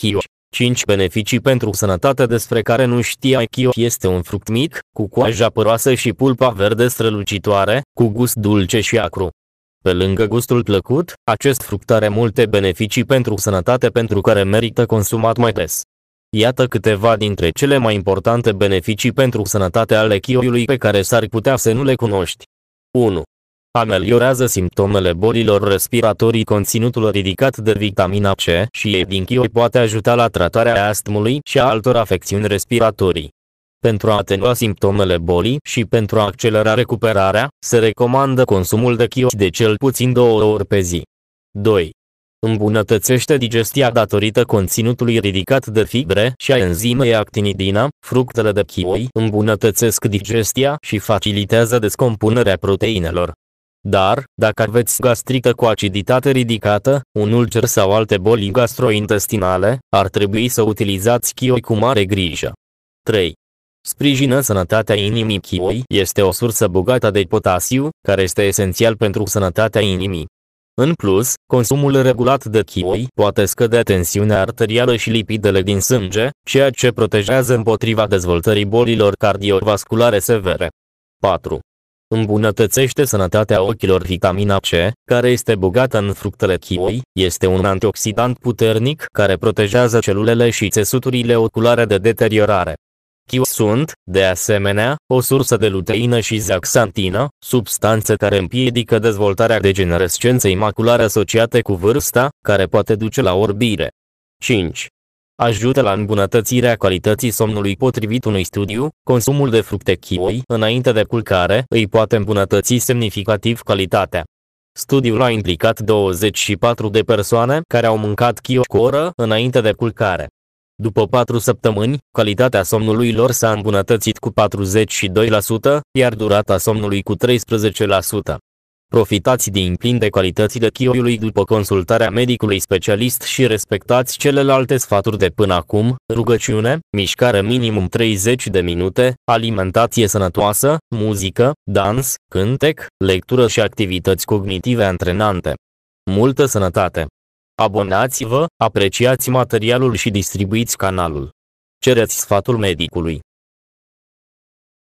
Chioș. 5 beneficii pentru sănătate despre care nu știai Chioș este un fruct mic, cu coaja păroasă și pulpa verde strălucitoare, cu gust dulce și acru. Pe lângă gustul plăcut, acest fruct are multe beneficii pentru sănătate pentru care merită consumat mai des. Iată câteva dintre cele mai importante beneficii pentru sănătate ale chioiului pe care s-ar putea să nu le cunoști. 1. Ameliorează simptomele bolilor respiratorii conținutul ridicat de vitamina C și E din chioi poate ajuta la tratarea astmului și a altor afecțiuni respiratorii. Pentru a atenua simptomele bolii și pentru a accelera recuperarea, se recomandă consumul de chioi de cel puțin două ori pe zi. 2. Îmbunătățește digestia datorită conținutului ridicat de fibre și a enzimei actinidina, fructele de kiwi îmbunătățesc digestia și facilitează descompunerea proteinelor. Dar, dacă aveți gastrită cu aciditate ridicată, un ulcer sau alte boli gastrointestinale, ar trebui să utilizați chioi cu mare grijă. 3. Sprijină sănătatea inimii Chioi este o sursă bogată de potasiu, care este esențial pentru sănătatea inimii. În plus, consumul regulat de chioi poate scădea tensiunea arterială și lipidele din sânge, ceea ce protejează împotriva dezvoltării bolilor cardiovasculare severe. 4. Îmbunătățește sănătatea ochilor vitamina C, care este bogată în fructele kiwi, este un antioxidant puternic care protejează celulele și țesuturile oculare de deteriorare. Kiwi sunt, de asemenea, o sursă de luteină și zeaxantină, substanțe care împiedică dezvoltarea degenerescenței maculare asociate cu vârsta, care poate duce la orbire. 5 ajută la îmbunătățirea calității somnului potrivit unui studiu, consumul de fructe kiwi înainte de culcare îi poate îmbunătăți semnificativ calitatea. Studiul a implicat 24 de persoane care au mâncat kiwi cu oră înainte de culcare. După 4 săptămâni, calitatea somnului lor s-a îmbunătățit cu 42%, iar durata somnului cu 13%. Profitați din plin de calitățile chioiului după consultarea medicului specialist și respectați celelalte sfaturi de până acum, rugăciune, mișcare minimum 30 de minute, alimentație sănătoasă, muzică, dans, cântec, lectură și activități cognitive antrenante. Multă sănătate! Abonați-vă, apreciați materialul și distribuiți canalul. Cereți sfatul medicului.